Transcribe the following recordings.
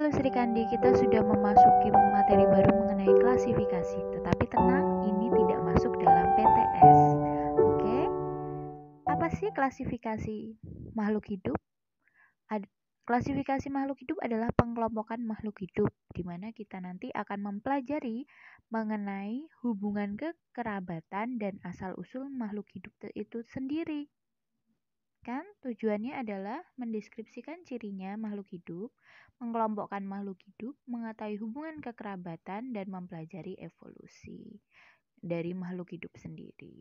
Sri Kandi, kita sudah memasuki materi baru mengenai klasifikasi, tetapi tenang, ini tidak masuk dalam PTS. Oke? Apa sih klasifikasi makhluk hidup? Ad klasifikasi makhluk hidup adalah pengelompokan makhluk hidup, di mana kita nanti akan mempelajari mengenai hubungan kekerabatan dan asal-usul makhluk hidup itu sendiri tujuannya adalah mendeskripsikan cirinya makhluk hidup, mengelompokkan makhluk hidup, mengetahui hubungan kekerabatan, dan mempelajari evolusi dari makhluk hidup sendiri.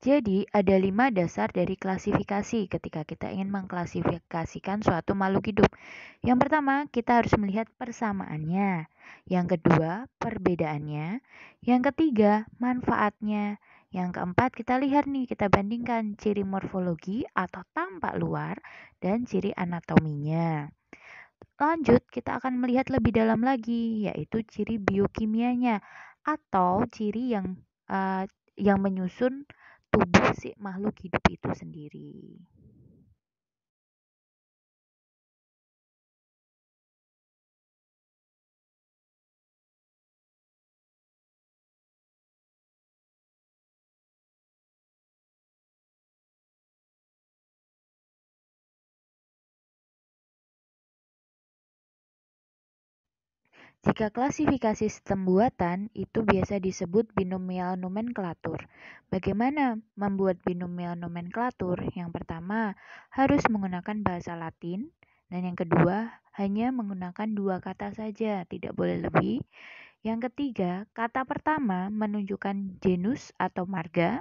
Jadi, ada lima dasar dari klasifikasi ketika kita ingin mengklasifikasikan suatu makhluk hidup. Yang pertama, kita harus melihat persamaannya. Yang kedua, perbedaannya. Yang ketiga, manfaatnya. Yang keempat, kita lihat nih, kita bandingkan ciri morfologi atau tampak luar dan ciri anatominya. Lanjut, kita akan melihat lebih dalam lagi, yaitu ciri biokimianya atau ciri yang uh, yang menyusun tubuh si makhluk hidup itu sendiri. Jika klasifikasi sistem buatan itu biasa disebut binomial nomenklatur. Bagaimana membuat binomial nomenklatur? Yang pertama, harus menggunakan bahasa Latin dan yang kedua, hanya menggunakan dua kata saja, tidak boleh lebih. Yang ketiga, kata pertama menunjukkan genus atau marga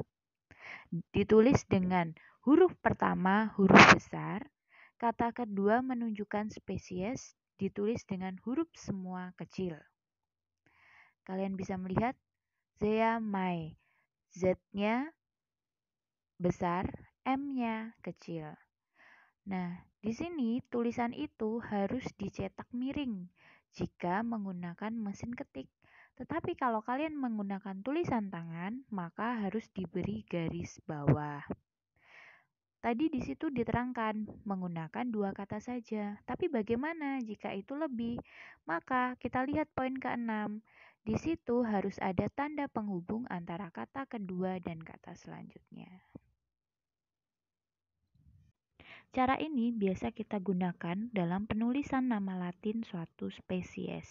ditulis dengan huruf pertama huruf besar, kata kedua menunjukkan spesies ditulis dengan huruf semua kecil. Kalian bisa melihat Zea Mai. Z-nya besar, M-nya kecil. Nah, di sini tulisan itu harus dicetak miring jika menggunakan mesin ketik. Tetapi kalau kalian menggunakan tulisan tangan, maka harus diberi garis bawah. Tadi di situ diterangkan menggunakan dua kata saja. Tapi bagaimana jika itu lebih? Maka kita lihat poin keenam. Di situ harus ada tanda penghubung antara kata kedua dan kata selanjutnya. Cara ini biasa kita gunakan dalam penulisan nama Latin suatu spesies.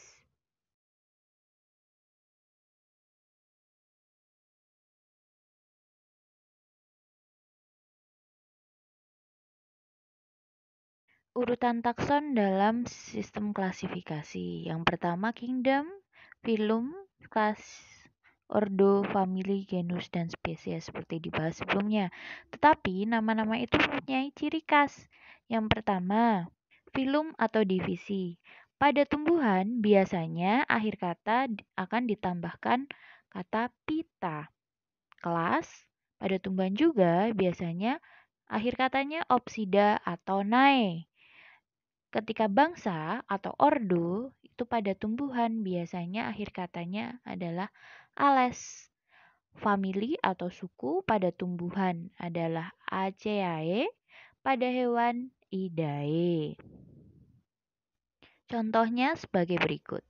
urutan takson dalam sistem klasifikasi. Yang pertama kingdom, filum, kelas, ordo, famili, genus, dan spesies seperti dibahas sebelumnya. Tetapi nama-nama itu mempunyai ciri khas. Yang pertama, filum atau divisi. Pada tumbuhan biasanya akhir kata akan ditambahkan kata pita. Kelas pada tumbuhan juga biasanya akhir katanya opsida atau nae. Ketika bangsa atau ordo itu pada tumbuhan biasanya akhir katanya adalah ales. Famili atau suku pada tumbuhan adalah Aceae, pada hewan Idae. Contohnya sebagai berikut.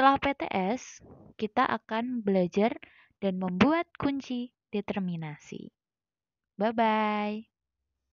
Setelah PTS, kita akan belajar dan membuat kunci determinasi. Bye bye.